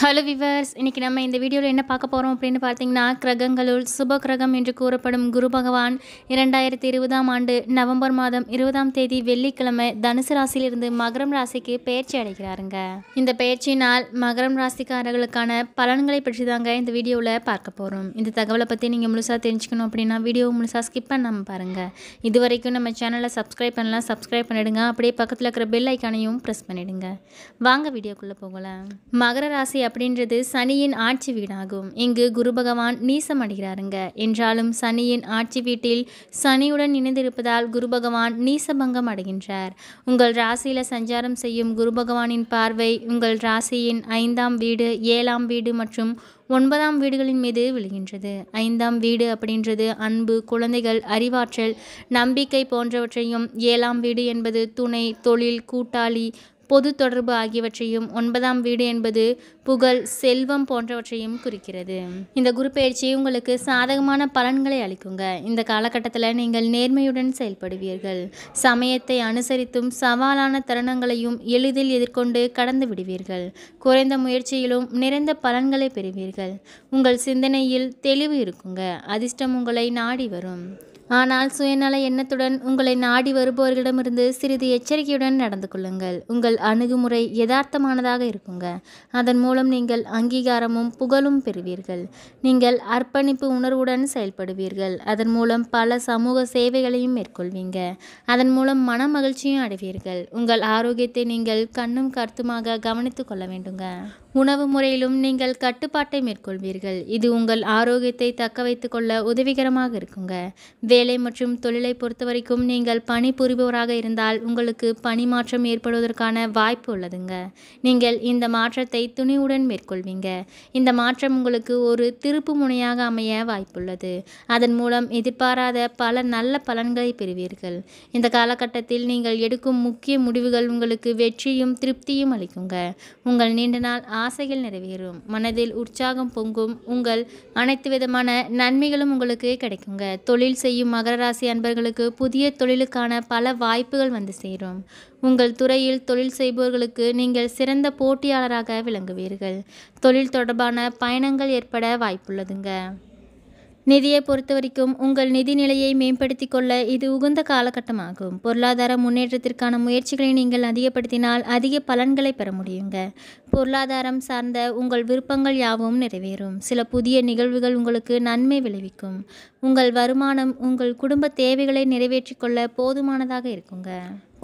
hello viewers இன்றைக்கி நம்ம இந்த வீடியோவில் என்ன பார்க்க போகிறோம் அப்படின்னு பார்த்தீங்கன்னா கிரகங்களுள் சுப கிரகம் என்று கூறப்படும் குரு பகவான் இரண்டாயிரத்தி இருபதாம் ஆண்டு நவம்பர் மாதம் இருபதாம் தேதி வெள்ளிக்கிழமை தனுசு ராசியிலிருந்து மகரம் ராசிக்கு பயிற்சி அடைகிறாருங்க இந்த பயிற்சியினால் மகரம் ராசிக்காரர்களுக்கான பலன்களை பற்றி தாங்க இந்த வீடியோவில் பார்க்க போகிறோம் இந்த தகவலை பற்றி நீங்கள் முழுசாக தெரிஞ்சுக்கணும் அப்படின்னா வீடியோ முழுசாக ஸ்கிப் பண்ணாமல் பாருங்கள் இது வரைக்கும் நம்ம சேனலை சப்ஸ்கிரைப் பண்ணலாம் சப்ஸ்கிரைப் பண்ணிவிடுங்க அப்படியே பக்கத்தில் இருக்கிற பெல் ஐக்கானையும் ப்ரெஸ் பண்ணிவிடுங்க வாங்க வீடியோக்குள்ளே போகலாம் மகர ராசி அப்படின்றது சனியின் ஆட்சி வீடாகும் இங்கு குரு பகவான் நீசமடைகிறாருங்க என்றாலும் சனியின் ஆட்சி வீட்டில் சனியுடன் இணைந்திருப்பதால் குரு பகவான் நீசபங்கம் அடைகின்றார் உங்கள் ராசியில் சஞ்சாரம் செய்யும் குரு பகவானின் பார்வை உங்கள் ராசியின் ஐந்தாம் வீடு ஏழாம் வீடு மற்றும் ஒன்பதாம் வீடுகளின் மீது விழுகின்றது ஐந்தாம் வீடு அப்படின்றது அன்பு குழந்தைகள் அறிவாற்றல் நம்பிக்கை போன்றவற்றையும் ஏழாம் வீடு என்பது துணை தொழில் கூட்டாளி பொது தொடர்பு ஆகியவற்றையும் ஒன்பதாம் வீடு என்பது புகழ் செல்வம் போன்றவற்றையும் குறிக்கிறது இந்த குரு பயிற்சி உங்களுக்கு சாதகமான பலன்களை அளிக்குங்க இந்த காலகட்டத்தில் நீங்கள் நேர்மையுடன் செயல்படுவீர்கள் சமயத்தை அனுசரித்தும் சவாலான தருணங்களையும் எளிதில் எதிர்கொண்டு கடந்து விடுவீர்கள் குறைந்த முயற்சியிலும் நிறைந்த பலன்களை பெறுவீர்கள் உங்கள் சிந்தனையில் தெளிவு இருக்குங்க அதிர்ஷ்டம் உங்களை நாடி வரும் ஆனால் சுயநல எண்ணத்துடன் உங்களை நாடி வருபவர்களிடமிருந்து சிறிது எச்சரிக்கையுடன் நடந்து கொள்ளுங்கள் உங்கள் அணுகுமுறை யதார்த்தமானதாக இருக்குங்க அதன் மூலம் நீங்கள் அங்கீகாரமும் புகழும் பெறுவீர்கள் நீங்கள் அர்ப்பணிப்பு உணர்வுடன் செயல்படுவீர்கள் அதன் மூலம் பல சமூக சேவைகளையும் மேற்கொள்வீங்க அதன் மூலம் மன மகிழ்ச்சியும் அடைவீர்கள் உங்கள் ஆரோக்கியத்தை நீங்கள் கண்ணும் கருத்துமாக கவனித்து கொள்ள வேண்டுங்க உணவு முறையிலும் நீங்கள் கட்டுப்பாட்டை மேற்கொள்வீர்கள் இது உங்கள் ஆரோக்கியத்தை தக்க வைத்து கொள்ள உதவிகரமாக இருக்குங்க வேலை மற்றும் தொழிலை பொறுத்த வரைக்கும் நீங்கள் பணி புரிபவராக இருந்தால் உங்களுக்கு பணி மாற்றம் ஏற்படுவதற்கான வாய்ப்பு உள்ளதுங்க நீங்கள் இந்த மாற்றத்தை துணிவுடன் மேற்கொள்வீங்க இந்த மாற்றம் உங்களுக்கு ஒரு திருப்பு முனையாக அமைய வாய்ப்புள்ளது அதன் மூலம் எதிர்பாராத பல நல்ல பலன்களை பெறுவீர்கள் இந்த காலகட்டத்தில் நீங்கள் எடுக்கும் முக்கிய முடிவுகள் உங்களுக்கு வெற்றியும் திருப்தியும் அளிக்குங்க உங்கள் நீண்ட நாள் ஆசைகள் நிறைவேறும் மனதில் உற்சாகம் பொங்கும் உங்கள் அனைத்து விதமான நன்மைகளும் உங்களுக்கு கிடைக்குங்க தொழில் செய்யும் மகர ராசி அன்பர்களுக்கு புதிய தொழிலுக்கான பல வாய்ப்புகள் வந்து சேரும் உங்கள் துறையில் தொழில் செய்பவர்களுக்கு நீங்கள் சிறந்த போட்டியாளராக விளங்குவீர்கள் தொழில் தொடர்பான பயணங்கள் ஏற்பட வாய்ப்புள்ளதுங்க நிதியை பொறுத்த வரைக்கும் உங்கள் நிதி நிலையை மேம்படுத்தி கொள்ள இது உகந்த காலகட்டமாகும் பொருளாதார முன்னேற்றத்திற்கான முயற்சிகளை நீங்கள் அதிகப்படுத்தினால் அதிக பலன்களை பெற முடியுங்க பொருளாதாரம் சார்ந்த உங்கள் விருப்பங்கள் யாவும் நிறைவேறும் சில புதிய நிகழ்வுகள் உங்களுக்கு நன்மை விளைவிக்கும் உங்கள் வருமானம் உங்கள் குடும்ப தேவைகளை நிறைவேற்றிக்கொள்ள போதுமானதாக இருக்குங்க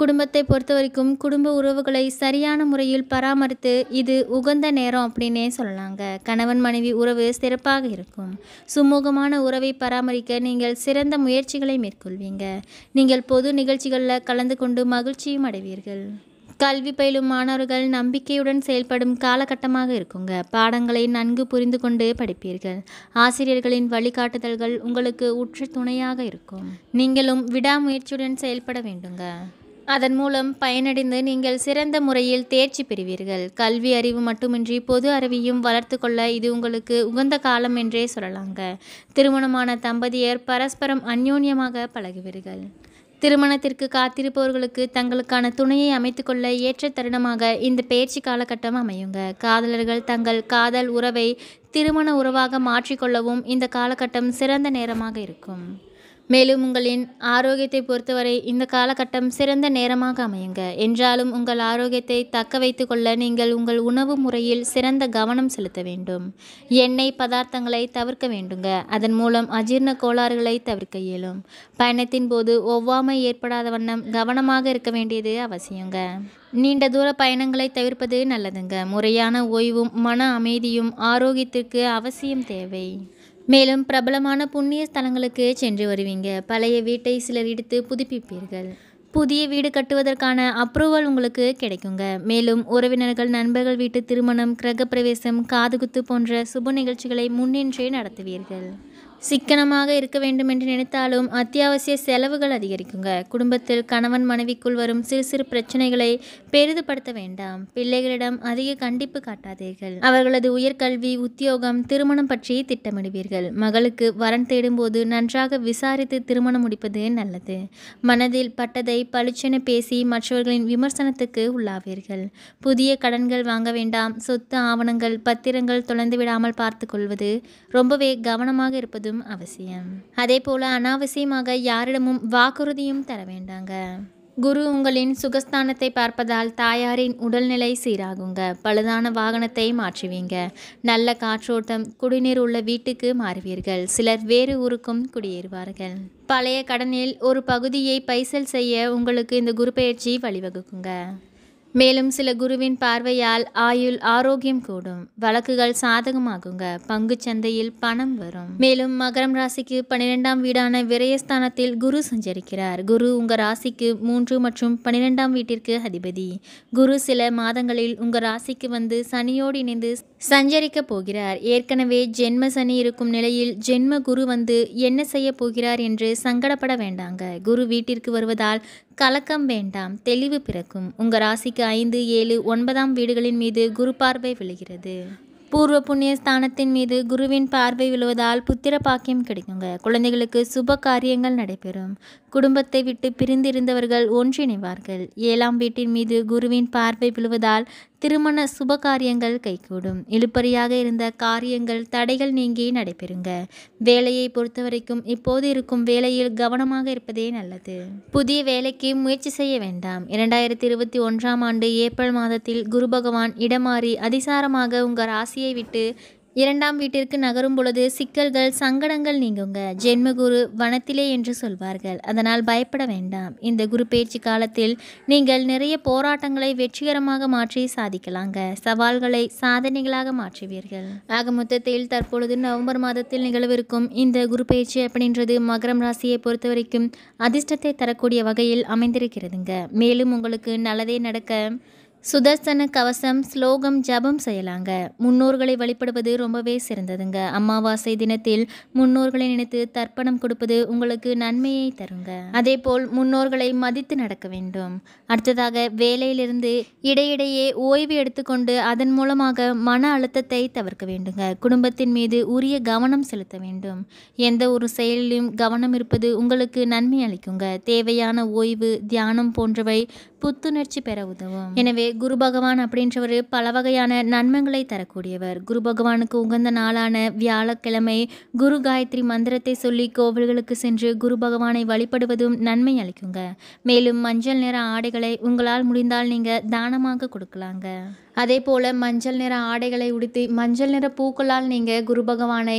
குடும்பத்தை பொறுத்த வரைக்கும் குடும்ப உறவுகளை சரியான முறையில் பராமரித்து இது உகந்த நேரம் அப்படின்னே சொல்லலாங்க கணவன் மனைவி உறவு சிறப்பாக இருக்கும் சுமூகமான உறவை பராமரிக்க நீங்கள் சிறந்த முயற்சிகளை மேற்கொள்வீங்க நீங்கள் பொது நிகழ்ச்சிகளில் கலந்து கொண்டு மகிழ்ச்சியும் அடைவீர்கள் கல்வி பயிலும் மாணவர்கள் நம்பிக்கையுடன் செயல்படும் காலகட்டமாக இருக்குங்க பாடங்களை நன்கு புரிந்து கொண்டு படிப்பீர்கள் ஆசிரியர்களின் வழிகாட்டுதல்கள் உங்களுக்கு உற்று துணையாக இருக்கும் நீங்களும் விடாமுயற்சியுடன் செயல்பட வேண்டுங்க அதன் மூலம் பயனடைந்து நீங்கள் சிறந்த முறையில் தேர்ச்சி பெறுவீர்கள் கல்வி அறிவு மட்டுமின்றி பொது அறிவையும் வளர்த்து கொள்ள இது உங்களுக்கு உகந்த காலம் என்றே சொல்லலாங்க திருமணமான தம்பதியர் பரஸ்பரம் அந்யோன்யமாக பழகுவீர்கள் திருமணத்திற்கு காத்திருப்பவர்களுக்கு தங்களுக்கான துணையை அமைத்துக்கொள்ள ஏற்ற தருணமாக இந்த பயிற்சி காலகட்டம் அமையுங்க காதலர்கள் தங்கள் காதல் உறவை திருமண உறவாக மாற்றிக்கொள்ளவும் இந்த காலகட்டம் சிறந்த நேரமாக இருக்கும் மேலும் உங்களின் ஆரோக்கியத்தை பொறுத்தவரை இந்த காலகட்டம் சிறந்த நேரமாக அமையுங்க என்றாலும் உங்கள் ஆரோக்கியத்தை தக்க வைத்து கொள்ள நீங்கள் உங்கள் உணவு முறையில் சிறந்த கவனம் செலுத்த வேண்டும் எண்ணெய் பதார்த்தங்களை தவிர்க்க வேண்டுங்க அதன் மூலம் அஜீர்ண கோளாறுகளை தவிர்க்க இயலும் பயணத்தின் போது ஒவ்வாமை ஏற்படாத வண்ணம் கவனமாக இருக்க வேண்டியது அவசியங்க நீண்ட தூர பயணங்களை தவிர்ப்பது நல்லதுங்க முறையான ஓய்வும் மன அமைதியும் ஆரோக்கியத்திற்கு அவசியம் தேவை மேலும் பிரபலமான புண்ணிய ஸ்தலங்களுக்கு சென்று வருவீங்க பழைய வீட்டை சிலர் இடித்து புதுப்பிப்பீர்கள் புதிய வீடு கட்டுவதற்கான அப்ரூவல் உங்களுக்கு கிடைக்குங்க மேலும் உறவினர்கள் நண்பர்கள் வீட்டு திருமணம் கிரகப்பிரவேசம் காதுகுத்து போன்ற சுப நிகழ்ச்சிகளை முன்னின்றே நடத்துவீர்கள் சிக்கனமாக இருக்க வேண்டும் என்று நினைத்தாலும் அத்தியாவசிய செலவுகள் அதிகரிக்குங்க குடும்பத்தில் கணவன் மனைவிக்குள் வரும் சிறு சிறு பிரச்சனைகளை பெரிதுபடுத்த வேண்டாம் பிள்ளைகளிடம் அதிக கண்டிப்பு காட்டாதீர்கள் அவர்களது உயர்கல்வி உத்தியோகம் திருமணம் பற்றி திட்டமிடுவீர்கள் மகளுக்கு வரன் தேடும்போது நன்றாக விசாரித்து திருமணம் முடிப்பது நல்லது மனதில் பட்டதை பளிச்சென பேசி மற்றவர்களின் விமர்சனத்துக்கு உள்ளாவீர்கள் புதிய கடன்கள் வாங்க வேண்டாம் சொத்து ஆவணங்கள் பத்திரங்கள் தொலைந்து விடாமல் பார்த்து கொள்வது ரொம்பவே கவனமாக இருப்பதும் வேண்டியதும் அவசியம் அதே போல அனாவசியமாக யாரிடமும் வாக்குறுதியும் தர வேண்டாங்க குரு உங்களின் சுகஸ்தானத்தை பார்ப்பதால் தாயாரின் உடல்நிலை சீராகுங்க பழுதான வாகனத்தை மாற்றுவீங்க நல்ல காற்றோட்டம் குடிநீர் உள்ள வீட்டுக்கு மாறுவீர்கள் சிலர் வேறு ஊருக்கும் குடியேறுவார்கள் பழைய கடனில் ஒரு பகுதியை பைசல் செய்ய உங்களுக்கு இந்த குரு பயிற்சி வழிவகுக்குங்க மேலும் சில குருவின் பார்வையால் ஆயுள் ஆரோக்கியம் கூடும் வழக்குகள் சாதகமாகுங்க பங்கு சந்தையில் பணம் வரும் மேலும் மகரம் ராசிக்கு பனிரெண்டாம் வீடான விரயஸ்தானத்தில் குரு சஞ்சரிக்கிறார் குரு உங்க ராசிக்கு மூன்று மற்றும் பனிரெண்டாம் வீட்டிற்கு அதிபதி குரு சில மாதங்களில் உங்க ராசிக்கு வந்து சனியோடு இணைந்து சஞ்சரிக்க போகிறார் ஏற்கனவே ஜென்ம சனி இருக்கும் நிலையில் ஜென்ம குரு வந்து என்ன செய்ய போகிறார் என்று சங்கடப்பட வேண்டாங்க குரு வீட்டிற்கு வருவதால் கலக்கம் வேண்டாம் தெளிவு பிறக்கும் உங்கள் ராசிக்கு ஐந்து ஏழு ஒன்பதாம் வீடுகளின் மீது குரு பார்வை விழுகிறது பூர்வ புண்ணிய ஸ்தானத்தின் மீது குருவின் பார்வை விழுவதால் புத்திர பாக்கியம் கிடைக்குங்க குழந்தைகளுக்கு சுப காரியங்கள் நடைபெறும் குடும்பத்தை விட்டு பிரிந்திருந்தவர்கள் ஒன்றிணைவார்கள் ஏழாம் வீட்டின் மீது குருவின் பார்வை விழுவதால் திருமண சுபகாரியங்கள் கைகூடும் இழுப்பறியாக இருந்த காரியங்கள் தடைகள் நீங்கி நடைபெறுங்க வேலையை பொறுத்த வரைக்கும் இப்போது இருக்கும் வேலையில் கவனமாக இருப்பதே நல்லது புதிய வேலைக்கு முயற்சி செய்ய வேண்டாம் இரண்டாயிரத்தி இருபத்தி ஒன்றாம் ஆண்டு ஏப்ரல் மாதத்தில் குரு பகவான் இடமாறி அதிசாரமாக உங்கள் ராசியை விட்டு இரண்டாம் வீட்டிற்கு நகரும் பொழுது சிக்கல்கள் சங்கடங்கள் நீங்குங்க ஜென்மகுரு வனத்திலே என்று சொல்வார்கள் அதனால் பயப்பட வேண்டாம் இந்த குரு பேச்சு காலத்தில் நீங்கள் நிறைய போராட்டங்களை வெற்றிகரமாக மாற்றி சாதிக்கலாங்க சவால்களை சாதனைகளாக மாற்றுவீர்கள் ஆக மொத்தத்தில் தற்பொழுது நவம்பர் மாதத்தில் நிகழவிருக்கும் இந்த குரு பேச்சு அப்படின்றது மகரம் ராசியை பொறுத்த வரைக்கும் அதிர்ஷ்டத்தை தரக்கூடிய வகையில் அமைந்திருக்கிறதுங்க மேலும் உங்களுக்கு நல்லதே நடக்க சுதர்சன கவசம் ஸ்லோகம் ஜபம் செய்யலாங்க முன்னோர்களை வழிபடுவது ரொம்பவே சிறந்ததுங்க அமாவாசை தினத்தில் முன்னோர்களை நினைத்து தர்ப்பணம் கொடுப்பது உங்களுக்கு நன்மையை தருங்க அதே போல் முன்னோர்களை மதித்து நடக்க வேண்டும் அடுத்ததாக வேலையிலிருந்து இடையிடையே ஓய்வு எடுத்துக்கொண்டு அதன் மூலமாக மன அழுத்தத்தை தவிர்க்க வேண்டுங்க குடும்பத்தின் மீது உரிய கவனம் செலுத்த வேண்டும் எந்த ஒரு செயலிலும் கவனம் இருப்பது உங்களுக்கு நன்மை அளிக்குங்க தேவையான ஓய்வு தியானம் போன்றவை புத்துணர்ச்சி பெற உதவும் எனவே குரு பகவான் அப்படின்றவர் பல வகையான நன்மைகளை தரக்கூடியவர் குரு பகவானுக்கு உகந்த நாளான வியாழக்கிழமை குரு காயத்ரி மந்திரத்தை சொல்லி கோவில்களுக்கு சென்று குரு பகவானை வழிபடுவதும் நன்மை அளிக்குங்க மேலும் மஞ்சள் நிற ஆடைகளை உங்களால் முடிந்தால் நீங்கள் தானமாக கொடுக்கலாங்க அதே போல் மஞ்சள் நிற ஆடைகளை உடுத்தி மஞ்சள் நிற பூக்களால் நீங்கள் குரு பகவானை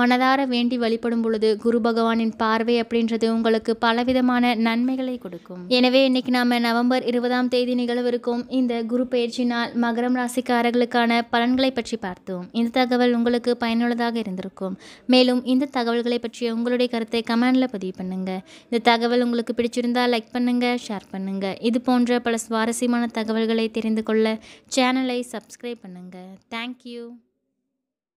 மனதார வேண்டி வழிபடும் பொழுது குரு பகவானின் பார்வை அப்படின்றது உங்களுக்கு பலவிதமான நன்மைகளை கொடுக்கும் எனவே இன்னைக்கு நாம நவம்பர் இருபதாம் தேதி நிகழவிருக்கும் இந்த குரு பயிற்சினால் மகரம் ராசிக்காரர்களுக்கான பலன்களை பற்றி பார்த்தோம் இந்த தகவல் உங்களுக்கு பயனுள்ளதாக இருந்திருக்கும் மேலும் இந்த தகவல்களை பற்றிய உங்களுடைய கருத்தை கமெண்ட்ல பதிவு பண்ணுங்கள் இந்த தகவல் உங்களுக்கு பிடிச்சிருந்தால் லைக் பண்ணுங்கள் ஷேர் பண்ணுங்கள் இது போன்ற பல சுவாரஸ்யமான தகவல்களை தெரிந்து கொள்ள சேனலை சப்ஸ்கிரைப் பண்ணுங்கள் தேங்க்யூ